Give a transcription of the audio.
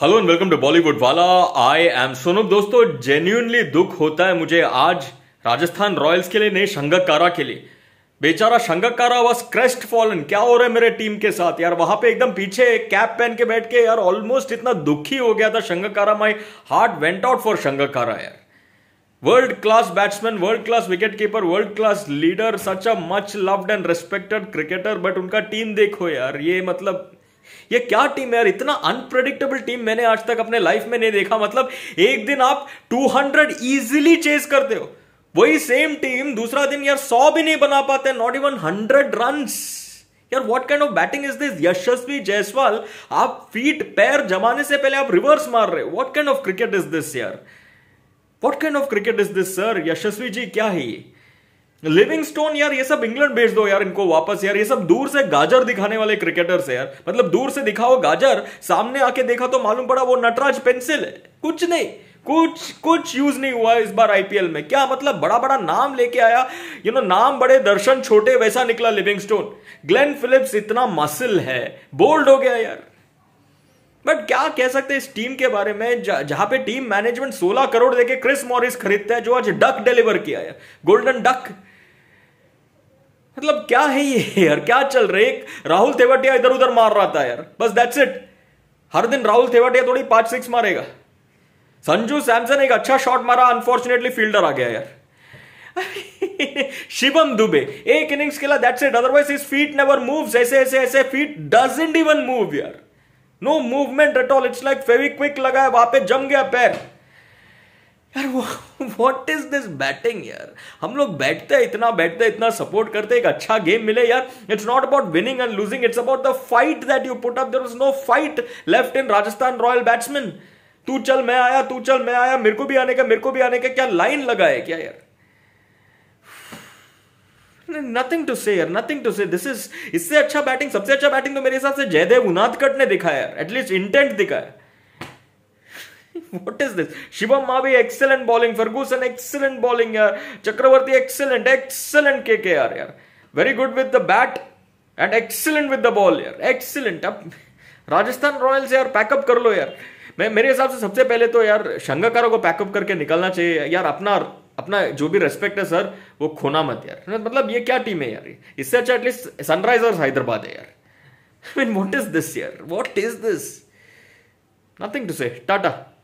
Hello and welcome to Bollywood वाला I M Sonam दोस्तों genuinely दुख होता है मुझे आज राजस्थान रॉयल्स के लिए नहीं शंगकारा के लिए बेचारा शंगकारा वॉज क्रेस्ट फॉलन क्या हो रहा है मेरे टीम के साथ यार वहां पे एकदम पीछे कैप पहन के बैठ के यार ऑलमोस्ट इतना दुखी हो गया था Sangakkara my heart went out for Sangakkara यार world class batsman world class wicket keeper world class leader such a much loved and respected cricketer but उनका टीम देखो यार ये मतलब ये क्या टीम है यार इतना अनप्रेडिक्टेबल टीम मैंने आज तक अपने लाइफ में नहीं देखा मतलब एक दिन आप 200 इजिली चेस करते हो वही सेम टीम दूसरा दिन यार 100 भी नहीं बना पाते नॉट इवन 100 रन यार what kind of batting is this Yashasvi Jaiswal आप फीट पैर जमाने से पहले आप रिवर्स मार रहे हो what kind of cricket is this यार what kind of cricket is this sir Yashasvi ji क्या है ये लिविंग स्टोन यार ये सब इंग्लैंड भेज दो यार इनको वापस यार ये सब दूर से गाजर दिखाने वाले क्रिकेटर्स है यार मतलब दूर से दिखाओ गाजर सामने आके देखा तो मालूम पड़ा वो नटराज पेंसिल है कुछ नहीं कुछ कुछ यूज नहीं हुआ इस बार आईपीएल में क्या मतलब बड़ा बड़ा नाम लेके आया यू नो नाम बड़े दर्शन छोटे वैसा निकला लिविंग स्टोन ग्लेन फिलिप्स इतना मसल है बोल्ड हो गया यार बट क्या कह सकते हैं इस टीम के बारे में जहां पे टीम मैनेजमेंट 16 करोड़ देके क्रिस मॉरिस खरीदते हैं जो आज डक डिलीवर किया है गोल्डन डक मतलब क्या है ये यार क्या चल रहा है राहुल तेवटिया इधर उधर मार रहा था यार बस दैट्स इट हर दिन राहुल तेवटिया थोड़ी पांच सिक्स मारेगा संजू सैमसन एक अच्छा शॉट मारा अनफॉर्चुनेटली फील्डर आ गया यार शिवम दुबे एक इनिंग्स खेला that's it otherwise his feet never moves ऐसे ऐसे ऐसे फीट डजंट इवन मूव यार no movement at all it's like Fevikwik लगा है वहां पे जम गया पैर यार व्हाट इज दिस बैटिंग यार हम लोग बैठते हैं इतना बैठते हैं इतना सपोर्ट करते हैं एक अच्छा गेम मिले यार it's not about winning and losing it's about the fight that you put up there was no fight left in Rajasthan Royal batsman तू चल मैं आया तू चल मैं आया मेरे को भी आने का मेरे को भी आने का क्या लाइन लगा है क्या यार नथिंग टू से यार nothing to say this is इससे अच्छा बैटिंग सबसे अच्छा बैटिंग तो मेरे हिसाब से जयदेव उनादकट ने दिखाया यार एटलीस्ट इंटेंट दिखाया what is this? Shivam Mavi, excellent bowling. Ferguson, excellent bowling here. Chakravarti, excellent, excellent KKR here. Very good with the bat and excellent with the ball here. Excellent. अब Rajasthan Royals यार pack up कर लो यार मैं मेरे हिसाब से सबसे पहले तो यार शंगाकारों को पैकअप करके निकलना चाहिए यार अपना अपना जो भी रेस्पेक्ट है सर वो खोना मत यार मतलब ये क्या टीम है यार इससे अच्छा एटलीस्ट सनराइजर्स हैदराबाद है यार I mean what is this यार what is this nothing to say Tata